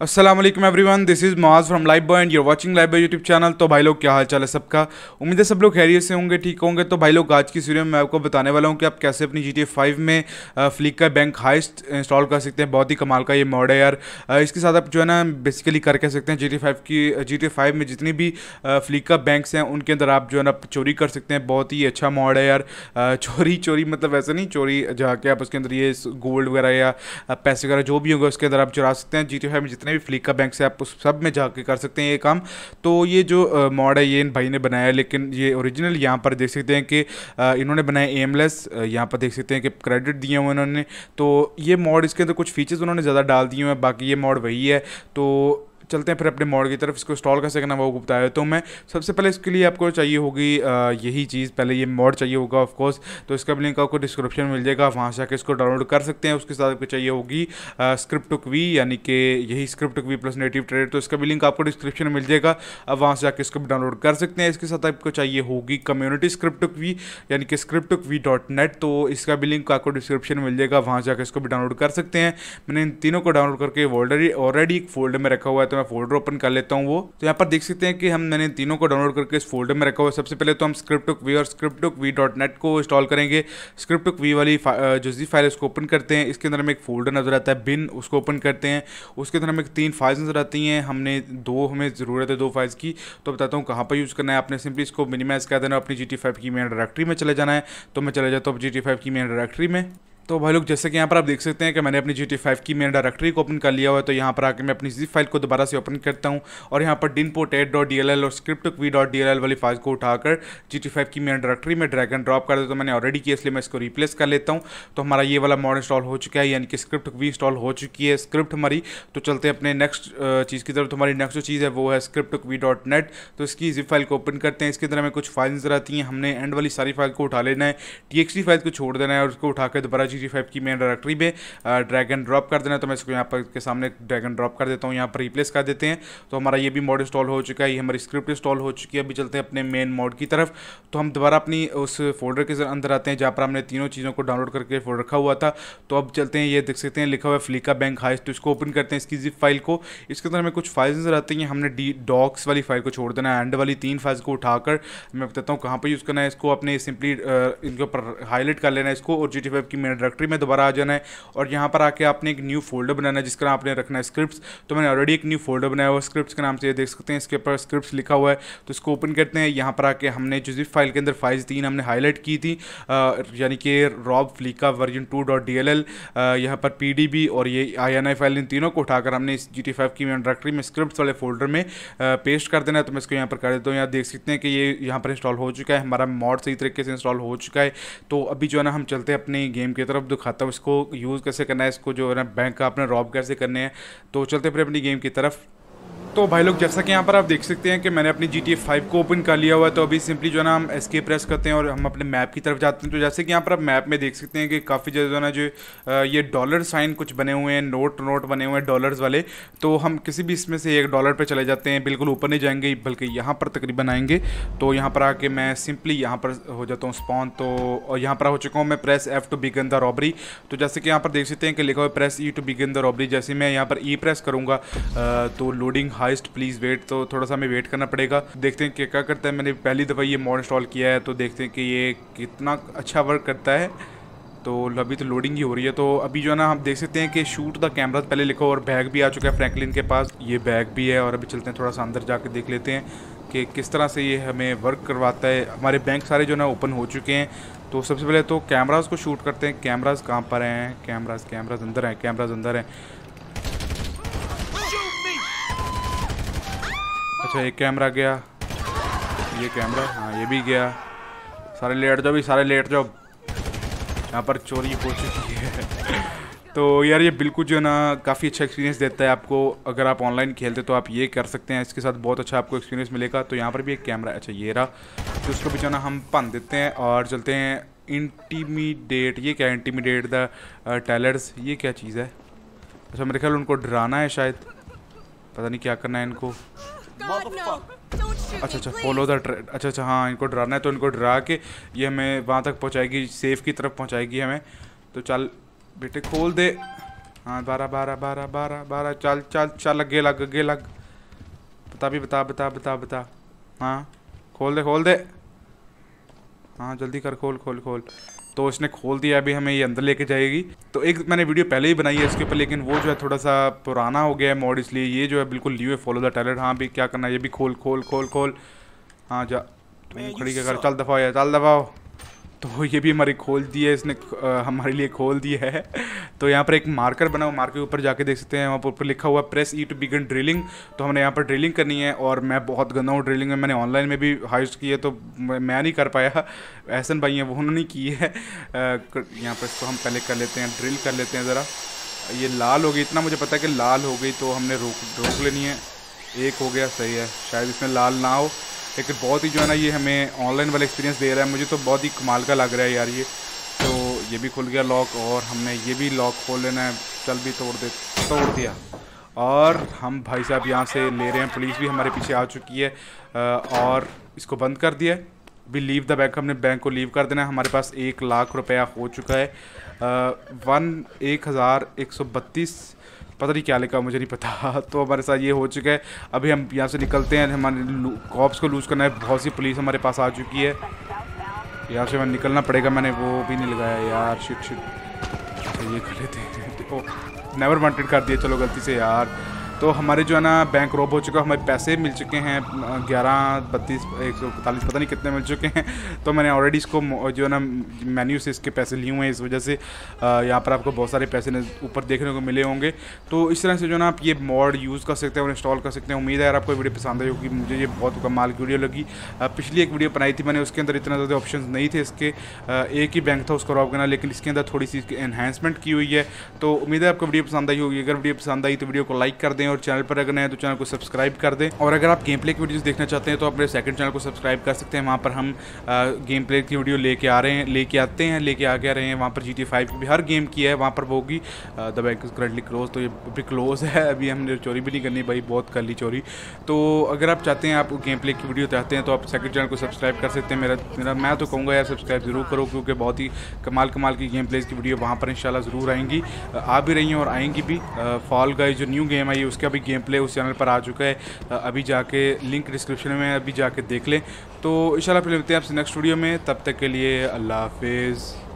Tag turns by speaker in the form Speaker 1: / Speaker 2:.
Speaker 1: Aslam everyone this is Maaz from live boy and you're watching live boy YouTube channel तो भाई लोग क्या हाल चाल है सबका उम्मीद है सब लोग खैरियत से होंगे ठीक होंगे तो भाई लोग आज की सीरीज में मैं आपको बताने वाला हूँ कि आप कैसे अपनी जी टी फाइव में फ्लिक का बैंक हाइस्ट इंस्टॉल कर सकते हैं बहुत ही कमाल का ये मॉड है यार इसके साथ आप जो है ना बेसिकली कर कह सकते हैं जी टी फाइव की जी टी फाइव में जितनी भी फ्लिक का बैंक्स हैं उनके अंदर आप जो है ना चोरी कर सकते हैं बहुत ही अच्छा मॉड है यार चोरी चोरी मतलब ऐसा नहीं चोरी जाके आप उसके अंदर ये गोल्ड वगैरह या पैसे वगैरह जो भी होंगे उसके अंदर आप चुरा सकते हैं जी टी फाइव में जितने जितने भी फ्लिका बैंक से आप उस सब में जाके कर सकते हैं ये काम तो ये जो मॉड है ये इन भाई ने बनाया लेकिन ये ओरिजिनल यहाँ पर देख सकते हैं कि इन्होंने बनाया एमलेस यहाँ पर देख सकते हैं कि क्रेडिट दिए हुए इन्होंने तो ये मॉड इसके अंदर कुछ फीचर्स उन्होंने ज़्यादा डाल दिए हुए हैं बाकी ये मॉड वही है तो चलते हैं फिर अपने मॉड की तरफ इसको इंस्टॉल कैसे करना वो बताया तो मैं सबसे पहले इसके लिए आपको चाहिए होगी यही चीज़ पहले ये मॉड चाहिए होगा ऑफकोर्स तो इसका भी लिंक आपको डिस्क्रिप्शन में मिल जाएगा वहाँ से आकर इसको डाउनलोड कर सकते हैं उसके साथ आपको चाहिए होगी स्क्रिप्ट वी यानी कि यही script V plus native trade तो इसका भी लिंक आपको डिस्क्रिप्शन में मिल जाएगा अब वहाँ से आकर इसको डाउनलोड कर सकते हैं इसके साथ आपको चाहिए होगी कम्युनिटी स्क्रिप्ट वी यानी कि स्क्रिप्ट वी डॉट नेट तो इसका भी लिंक आपको डिस्क्रिप्शन में मिल जाएगा वहाँ जाकर इसको भी डाउनलोड कर सकते हैं मैंने इन तीनों को डाउनलोड करके ऑलरेडी ऑलरेडी एक फोल्डर में रखा हुआ है तो मैं फोल्डर ओपन कर लेता हूँ वो तो यहाँ पर देख सकते हैं कि हम मैंने तीनों को डाउनलोड करके इस फोल्डर में रखा हुआ सबसे पहले तो हम स्क्रिप्ट वी और स्क्रिप्ट वी डॉट नेट को इंस्टॉल करेंगे स्क्रिप्ट वी वाली जो जी फाइल है उसको ओपन करते हैं इसके अंदर हमें एक फोल्डर नजर आता है बिन उसको ओपन करते हैं उसके अंदर हमें तीन फाइल्स नजर आती हैं हमने दो हमें ज़रूरत है दो फाइल्स की तो बताता हूँ कहाँ पर यूज़ करना है आपने सिंपली इसको मिनिमाइज़ कर देना अपनी जी टी फाइव की मेन डायरेक्टरी में चले जाना है तो मैं चले जाता हूँ जी टी फाइव की मेन डायरेक्टरी में तो भाई लोग जैसे कि यहाँ पर आप देख सकते हैं कि मैंने अपनी जी टी फाइव की मेन डायरेक्टरी को ओपन कर लिया हुआ है तो यहाँ पर आके मैं अपनी जिप फाइल को दोबारा से ओपन करता हूँ और यहाँ पर dinput eight dot D L L और script V dot D L L वाली फाइल को उठाकर जी टी फाइव की मेन डायरेक्टरी में ड्रैग एंड ड्रॉप कर देता तो मैंने ऑलरेडी किया इसलिए मैं इसको रिप्लेस कर लेता हूँ तो हमारा ये वाला मॉड इंस्टॉल हो चुका है यानी कि स्क्रिप्ट वी इंस्टॉल हो चुकी है स्क्रिप्ट हमारी तो चलते हैं अपने नेक्स्ट चीज़ की तरफ तो हमारी नेक्स्ट जो चीज़ है वो है स्क्रिप्ट वी डॉट नेट तो इसकी जिप फाइल को ओपन करते हैं इसके अंदर हमें कुछ फाइल्स नजर आती हैं हमने एंड वाली सारी फाइल को उठा लेना है टी एक्स फाइल को छोड़ देना है और उसको उठाकर दोबारा जी सिक्सटी फाइव की मेन डायरेक्टरी में ड्रैगन ड्रॉप कर देना तो मैं इसको यहाँ पर के सामने ड्रैगन ड्रॉप कर देता हूँ यहाँ पर रिप्लेस कर देते हैं तो हमारा ये भी मॉड इंस्टॉल हो चुका है ये हमारी स्क्रिप्ट इंस्टॉल हो चुकी है अभी चलते हैं अपने मेन मॉड की तरफ तो हम दोबारा अपनी उस फोल्डर के अंदर आते हैं जहाँ पर हमने तीनों चीज़ों को डाउनलोड करके फोल्डर रखा हुआ था तो अब चलते हैं ये देख सकते हैं लिखा हुआ फ्लिका बैंक हाइस तो इसको ओपन करते हैं इसकी जिप फाइल को इसके अंदर हमें कुछ फाइल्स नजर आती हैं हमने डी डॉक्स वाली फाइल को छोड़ देना है एंड वाली तीन फाइल्स को उठाकर मैं बताता हूँ कहाँ पर यूज़ करना है इसको अपने सिंपली इनके ऊपर हाईलाइट कर लेना है इसको और जी टी की मेन डायरेक्टरी में दोबारा आ जाना है और यहाँ पर आके आपने एक न्यू फोल्डर बनाना है जिसका नाम आपने रखना है स्क्रिप्ट तो मैंने ऑलरेडी एक न्यू फोल्डर बनाया हुआ स्क्रिप्ट के नाम से ये देख सकते हैं इसके ऊपर स्क्रिप्ट लिखा हुआ है तो इसको ओपन करते हैं यहाँ पर आके हमने जो जिस फाइल के अंदर फाइल्स तीन हमने हाईलाइट की थी यानी कि rob Flicka version two dot D L L यहाँ पर पी डी बी और ये I N I file in तीनों को उठाकर हमने इस जी टी फाइव की डायरेक्टरी में स्क्रिप्ट वाले फोल्डर में पेस्ट कर देना है तो मैं इसको यहाँ पर कर देता हूँ यहाँ देख सकते हैं कि ये यहाँ पर इंस्टॉल हो चुका है हमारा मॉड सही तरीके से इंस्टॉल हो चुका है तो अभी जो है ना हम चलते हैं अपने गेम की तरफ तरफ दिखाता हूँ इसको यूज़ कैसे करना है इसको जो है ना बैंक का अपना रॉब कैसे करने हैं तो चलते फिर अपनी गेम की तरफ तो भाई लोग जैसा कि यहाँ पर आप देख सकते हैं कि मैंने अपनी जी टी फाइव को ओपन कर लिया हुआ है तो अभी सिंपली जो है ना हम एस के प्रेस करते हैं और हम अपने मैप की तरफ जाते हैं तो जैसे कि यहाँ पर आप मैप में देख सकते हैं कि काफ़ी ज़्यादा जो है ना जो ये डॉलर साइन कुछ बने हुए हैं नोट नोट बने हुए हैं डॉलर्स वाले तो हम किसी भी इसमें से एक डॉलर पर चले जाते हैं बिल्कुल ऊपर नहीं जाएंगे बल्कि यहाँ पर तकरीबन आएंगे तो यहाँ पर आके मैं सिंपली यहाँ पर हो जाता हूँ स्पॉन तो और यहाँ पर हो चुका हूँ मैं press F to begin the robbery तो जैसे कि यहाँ पर देख सकते हैं कि लिखा हुआ press E to begin the robbery जैसे मैं यहाँ पर ई e प्रेस करूँगा तो लोडिंग हाइस्ट प्लीज़ वेट तो थोड़ा सा हमें वेट करना पड़ेगा देखते हैं कि क्या करता है मैंने पहली दफ़ा ये मॉड इंस्टॉल किया है तो देखते हैं कि ये कितना अच्छा वर्क करता है तो अभी तो लोडिंग ही हो रही है तो अभी जो है ना हम देख सकते हैं कि शूट द कैमरा पहले लिखो और बैग भी आ चुका है फ्रैंकलिन के पास ये बैग भी है और अभी चलते हैं थोड़ा सा अंदर जाके देख लेते हैं कि किस तरह से ये हमें वर्क करवाता है हमारे बैंक सारे जो ना ओपन हो चुके हैं तो सबसे पहले तो कैमराज को शूट करते हैं कैमराज कहाँ पर हैं कैमराज कैमराज अंदर हैं कैमराज अंदर हैं अच्छा एक कैमरा गया ये कैमरा हाँ ये भी गया सारे लेट जाओ भी सारे लेट जाओ यहाँ पर चोरी हो चुकी है तो यार ये बिल्कुल जो है ना काफ़ी अच्छा एक्सपीरियंस देता है आपको अगर आप ऑनलाइन खेलते तो आप ये कर सकते हैं इसके साथ बहुत अच्छा आपको एक्सपीरियंस मिलेगा तो यहाँ पर भी एक कैमरा अच्छा ये रहा तो उसको भी जो है ना हम पन देते हैं और चलते हैं इंटीमीडेट ये क्या इंटीमीडेट द टैलर्स ये क्या चीज़ है अच्छा मेरे ख्याल उनको डराना है शायद पता नहीं क्या करना है इनको अच्छा अच्छा फॉलो द अच्छा अच्छा हाँ इनको डराना है तो इनको डरा के ये हमें वहाँ तक पहुँचाएगी सेफ की तरफ पहुँचाएगी हमें तो चल बेटे खोल दे हाँ बारह बारह बारह बारह बारह चल चल चल अगे लग अगे लग बता भी बता बता बता बता हाँ खोल दे खोल दे हाँ जल्दी कर खोल खोल खोल तो इसने खोल दिया अभी हमें ये अंदर लेके जाएगी तो एक मैंने वीडियो पहले ही बनाई है इसके ऊपर लेकिन वो जो है थोड़ा सा पुराना हो गया है मॉड इसलिए ये जो है बिल्कुल न्यू है फॉलो द टैलेंट हाँ भी क्या करना है ये भी खोल खोल खोल खोल हाँ जा तुम तो खड़ी कर चल दफाओ यार चल दफाओ तो ये भी हमारी खोल दी है इसने हमारे लिए खोल दी है तो यहाँ पर एक मार्कर बना हुआ मार्कर के ऊपर जाके देख सकते हैं वहाँ पर ऊपर लिखा हुआ press E to begin drilling तो हमने यहाँ पर ड्रिलिंग करनी है और मैं बहुत गंदा हूँ ड्रिलिंग में मैंने ऑनलाइन में भी हाइस्ट की है तो मैं नहीं कर पाया एहसन भाई हैं वो उन्होंने की है यहाँ पर इसको हम पहले कर लेते हैं ड्रिल कर लेते हैं ज़रा ये लाल हो गई इतना मुझे पता है कि लाल हो गई तो हमने रोक रोक लेनी है एक हो गया सही है शायद इसमें लाल ना हो लेकिन बहुत ही जो है ना ये हमें ऑनलाइन वाला एक्सपीरियंस दे रहा है मुझे तो बहुत ही कमाल का लग रहा है यार ये तो ये भी खुल गया लॉक और हमने ये भी लॉक खोल लेना है चल भी तोड़ दे तोड़ दिया और हम भाई साहब यहाँ से ले रहे हैं पुलिस भी हमारे पीछे आ चुकी है और इसको बंद कर दिया भी लीव द बैंक हमने बैंक को लीव कर देना है हमारे पास एक लाख रुपया हो चुका है वन एक हज़ार एक सौ बत्तीस पता नहीं क्या लिखा मुझे नहीं पता तो हमारे साथ ये हो चुका है अभी हम यहाँ से निकलते हैं हमारे कॉप्स को लूज़ करना है बहुत सी पुलिस हमारे पास आ चुकी है यहाँ से हमें निकलना पड़ेगा मैंने वो भी नहीं लगाया यार शिट शिट ये कर लेते हैं नेवर वांटेड कर दिया चलो गलती से यार तो हमारे जो है ना बैंक रोब हो चुका हमारे पैसे मिल चुके हैं ग्यारह बत्तीस एक सौ पैंतालीस पता नहीं कितने मिल चुके हैं तो मैंने ऑलरेडी इसको जो है ना मेन्यू से इसके पैसे लिए हुए हैं इस वजह से यहाँ पर आपको बहुत सारे पैसे ऊपर देखने को मिले होंगे तो इस तरह से जो है ना आप ये मॉड यूज़ कर सकते हैं और इंस्टॉल कर सकते हैं उम्मीद है यार आपको वीडियो पसंद आई होगी मुझे ये बहुत कमाल की वीडियो लगी पिछली एक वीडियो बनाई थी मैंने उसके अंदर इतना ज़्यादा ऑप्शन नहीं थे इसके एक ही बैंक था उसको रॉब करना लेकिन इसके अंदर थोड़ी सी इन्हेंसमेंट की हुई है तो उम्मीद है आपको वीडियो पसंद आई होगी अगर वीडियो पसंद आई तो वीडियो को लाइक कर दें हैं और चैनल पर अगर नए तो चैनल को सब्सक्राइब कर दें और अगर आप गेम प्ले की वीडियोज़ देखना चाहते हैं तो आप मेरे सेकंड चैनल को सब्सक्राइब कर सकते हैं वहाँ पर हम गेम प्ले की वीडियो लेके आ रहे हैं लेके आते हैं लेके आ गया रहे हैं वहाँ पर जी टी फाइव की भी हर गेम की है वहाँ पर होगी the bank is currently close तो ये अभी क्लोज़ है अभी हमने चोरी भी नहीं करनी भाई बहुत कर ली चोरी तो अगर आप चाहते हैं आप गेम प्ले की वीडियो चाहते हैं तो आप सेकंड चैनल को सब्सक्राइब कर सकते हैं मेरा मेरा मैं तो कहूँगा यार सब्सक्राइब ज़रूर करो क्योंकि बहुत ही कमाल कमाल की गेम प्लेज की वीडियो वहाँ पर इंशाल्लाह ज़रूर आएंगी आ भी रही हैं और आएंगी भी फॉल का जो न्यू गेम आई है उसका भी गेम प्ले उस चैनल पर आ चुका है अभी जाके लिंक डिस्क्रिप्शन में अभी जाके देख लें तो इंशाल्लाह फिर मिलते हैं आपसे नेक्स्ट वीडियो में तब तक के लिए अल्लाह हाफिज़